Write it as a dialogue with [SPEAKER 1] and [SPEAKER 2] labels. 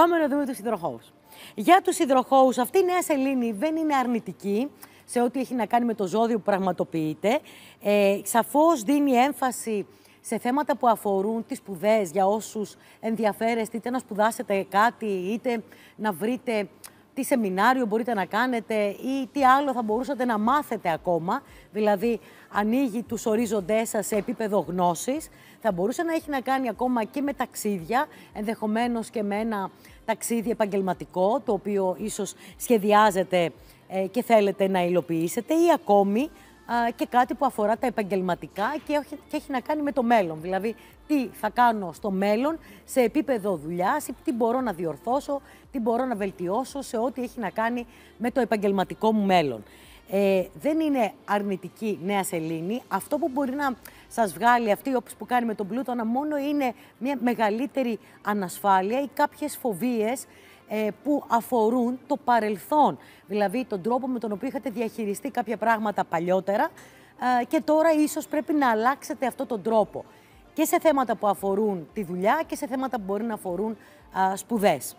[SPEAKER 1] Πάμε να δούμε τους υδροχώους. Για τους υδροχώους, αυτή η νέα σελήνη δεν είναι αρνητική σε ό,τι έχει να κάνει με το ζώδιο που πραγματοποιείται. Ε, δίνει έμφαση σε θέματα που αφορούν τις σπουδές για όσους ενδιαφέρεστε είτε να σπουδάσετε κάτι, είτε να βρείτε τι σεμινάριο μπορείτε να κάνετε ή τι άλλο θα μπορούσατε να μάθετε ακόμα. Δηλαδή, ανοίγει τους ορίζοντές σας σε επίπεδο γνώσης. Θα μπορούσε να έχει να κάνει ακόμα και με ταξίδια, ενδεχομένως και με ένα ταξίδι επαγγελματικό, το οποίο ίσως σχεδιάζετε ε, και θέλετε να υλοποιήσετε ή ακόμη και κάτι που αφορά τα επαγγελματικά και έχει να κάνει με το μέλλον. Δηλαδή, τι θα κάνω στο μέλλον σε επίπεδο δουλειάς, τι μπορώ να διορθώσω, τι μπορώ να βελτιώσω σε ό,τι έχει να κάνει με το επαγγελματικό μου μέλλον. Ε, δεν είναι αρνητική νέα σελήνη. Αυτό που μπορεί να σας βγάλει αυτή, όπω που κάνει με τον Πλούτονα, μόνο είναι μια μεγαλύτερη ανασφάλεια ή κάποιες φοβίες ε, που αφορούν το παρελθόν. Δηλαδή τον τρόπο με τον οποίο είχατε διαχειριστεί κάποια πράγματα παλιότερα ε, και τώρα ίσως πρέπει να αλλάξετε αυτό τον τρόπο. Και σε θέματα που αφορούν τη δουλειά και σε θέματα που μπορεί να αφορούν ε, σπουδές.